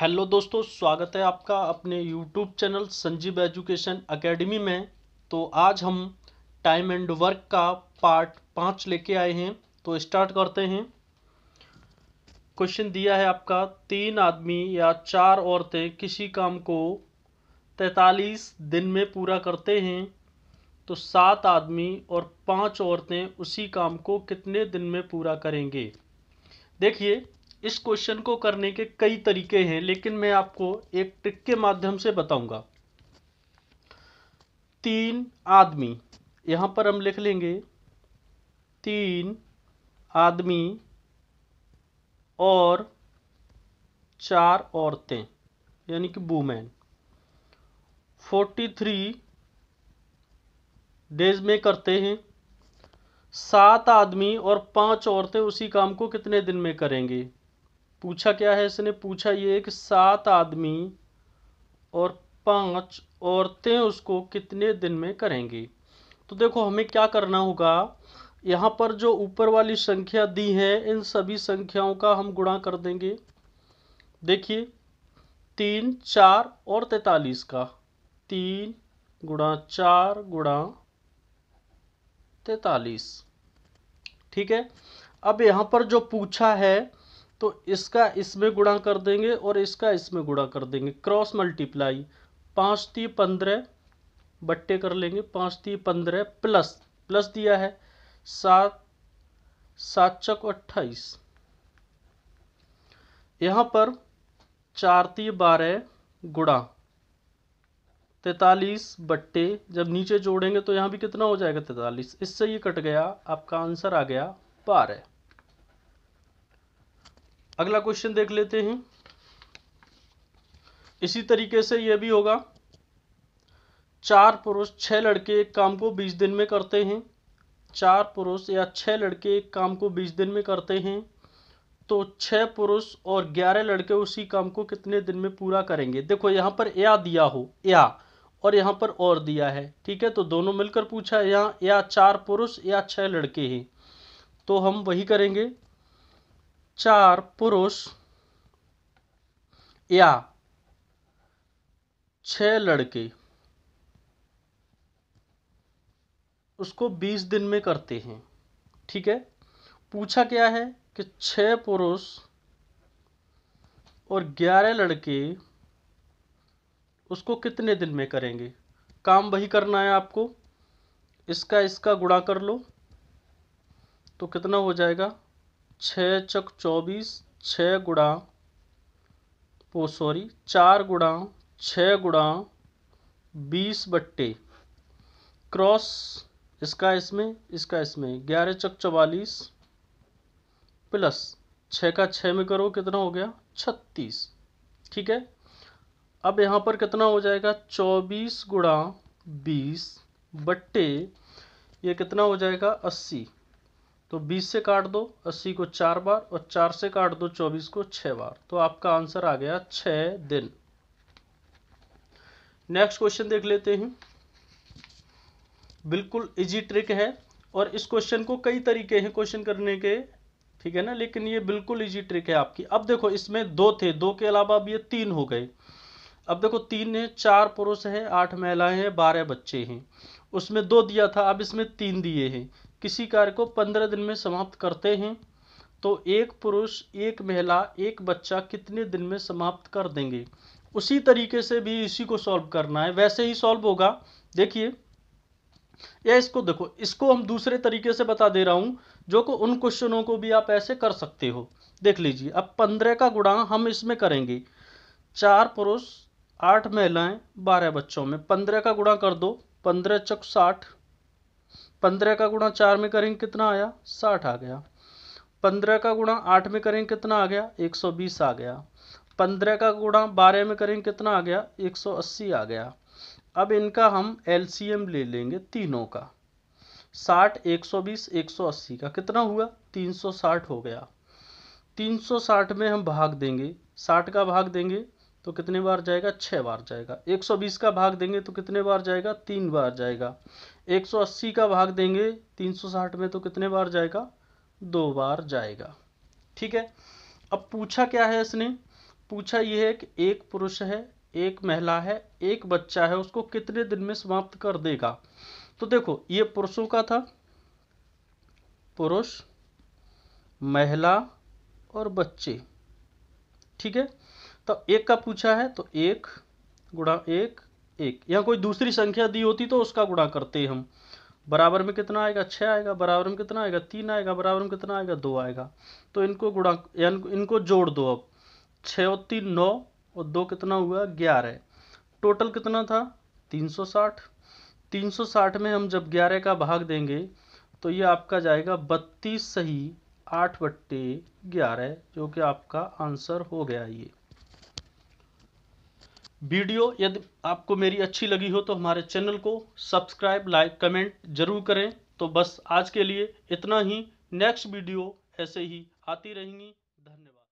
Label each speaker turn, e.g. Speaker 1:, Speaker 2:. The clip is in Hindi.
Speaker 1: हेलो दोस्तों स्वागत है आपका अपने YouTube channel Sanjeev education academy में तो आज हम टाइम एंड वर्क का पार्ट पाँच लेके आए हैं तो स्टार्ट करते हैं क्वेश्चन दिया है आपका तीन आदमी या चार औरतें किसी काम को तैतालीस दिन में पूरा करते हैं तो सात आदमी और पांच औरतें उसी काम को कितने दिन में पूरा करेंगे देखिए इस क्वेश्चन को करने के कई तरीके हैं लेकिन मैं आपको एक ट्रिक के माध्यम से बताऊंगा तीन आदमी यहां पर हम लिख लेंगे तीन आदमी और चार औरतें यानी कि वूमेन फोर्टी थ्री डेज में करते हैं सात आदमी और पांच औरतें उसी काम को कितने दिन में करेंगे पूछा क्या है इसने पूछा ये कि सात आदमी और पांच औरतें उसको कितने दिन में करेंगी तो देखो हमें क्या करना होगा यहाँ पर जो ऊपर वाली संख्या दी है इन सभी संख्याओं का हम गुणा कर देंगे देखिए तीन चार और तैतालीस का तीन गुणा चार गुणा तैतालीस ठीक है अब यहाँ पर जो पूछा है तो इसका इसमें गुणा कर देंगे और इसका इसमें गुणा कर देंगे क्रॉस मल्टीप्लाई पाँच ती पंद्रह बट्टे कर लेंगे पाँच ती पंद्रह प्लस प्लस दिया है सात सात चक अट्ठाईस यहाँ पर चार ती बारह गुणा तैतालीस बट्टे जब नीचे जोड़ेंगे तो यहाँ भी कितना हो जाएगा तैतालीस इससे ये कट गया आपका आंसर आ गया बारह अगला क्वेश्चन देख लेते हैं इसी तरीके से यह भी होगा चार पुरुष छह लड़के एक काम को बीस दिन में करते हैं चार पुरुष या छह लड़के एक काम को बीस दिन में करते हैं तो छह पुरुष और ग्यारह लड़के उसी काम को कितने दिन में पूरा करेंगे देखो यहां पर या दिया हो या और यहां पर और दिया है ठीक है तो दोनों मिलकर पूछा है यहां या चार पुरुष या छह लड़के हैं तो हम वही करेंगे चार पुरुष या छह लड़के उसको बीस दिन में करते हैं ठीक है पूछा क्या है कि छह पुरुष और ग्यारह लड़के उसको कितने दिन में करेंगे काम वही करना है आपको इसका इसका गुणा कर लो तो कितना हो जाएगा छः चक चौबीस छः गुणा ओ सॉरी चार गुणा छः गुणा बीस बट्टे क्रॉस इसका इसमें इसका इसमें ग्यारह चक चवालीस प्लस छः का छः में करो कितना हो गया छत्तीस ठीक है अब यहाँ पर कितना हो जाएगा चौबीस गुणा बीस बट्टे ये कितना हो जाएगा अस्सी तो 20 से काट दो 80 को चार बार और चार से काट दो 24 को छह बार तो आपका आंसर आ गया छः दिन नेक्स्ट क्वेश्चन देख लेते हैं बिल्कुल इजी ट्रिक है और इस क्वेश्चन को कई तरीके हैं क्वेश्चन करने के ठीक है ना लेकिन ये बिल्कुल इजी ट्रिक है आपकी अब देखो इसमें दो थे दो के अलावा अब ये तीन हो गए अब देखो तीन है चार पुरुष है आठ महिलाएं हैं बारह बच्चे हैं उसमें दो दिया था अब इसमें तीन दिए हैं किसी कार्य को पंद्रह दिन में समाप्त करते हैं तो एक पुरुष एक महिला एक बच्चा कितने दिन में समाप्त कर देंगे उसी तरीके से भी इसी को सॉल्व करना है वैसे ही सॉल्व होगा देखिए या इसको देखो इसको हम दूसरे तरीके से बता दे रहा हूं जो को उन क्वेश्चनों को भी आप ऐसे कर सकते हो देख लीजिए अब पंद्रह का गुणा हम इसमें करेंगे चार पुरुष आठ महिलाएं बारह बच्चों में पंद्रह का गुणा कर दो पंद्रह चक साठ पंद्रह का गुणा चार में करेंगे कितना आया साठ आ गया पंद्रह का गुणा आठ में करेंगे कितना आ गया एक सौ बीस आ गया पंद्रह का गुणा बारह में करेंगे कितना आ गया एक सौ अस्सी आ गया अब इनका हम एम ले लेंगे तीनों का साठ एक सौ बीस एक सौ अस्सी का कितना हुआ तीन सौ साठ हो गया तीन सौ साठ में हम भाग देंगे साठ का भाग देंगे तो कितने बार जाएगा छः बार जाएगा 120 का भाग देंगे तो कितने बार जाएगा तीन बार जाएगा 180 का भाग देंगे 360 में तो कितने बार जाएगा दो बार जाएगा ठीक है अब पूछा क्या है इसने पूछा यह है कि एक पुरुष है एक महिला है एक बच्चा है उसको कितने दिन में समाप्त कर देगा तो देखो ये पुरुषों का था पुरुष महिला और बच्चे ठीक है तो एक का पूछा है तो एक गुणा एक एक या कोई दूसरी संख्या दी होती तो उसका गुणा करते हम बराबर में कितना आएगा छः आएगा बराबर में कितना आएगा तीन आएगा बराबर में कितना आएगा दो आएगा तो इनको गुणा इनको जोड़ दो अब छः और तीन नौ और दो कितना हुआ ग्यारह टोटल कितना था तीन सौ साठ तीन सौ साठ में हम जब ग्यारह का भाग देंगे तो ये आपका जाएगा बत्तीस सही आठ बट्टे ग्यारह जो कि आपका आंसर हो गया ये वीडियो यदि आपको मेरी अच्छी लगी हो तो हमारे चैनल को सब्सक्राइब लाइक कमेंट जरूर करें तो बस आज के लिए इतना ही नेक्स्ट वीडियो ऐसे ही आती रहेंगी धन्यवाद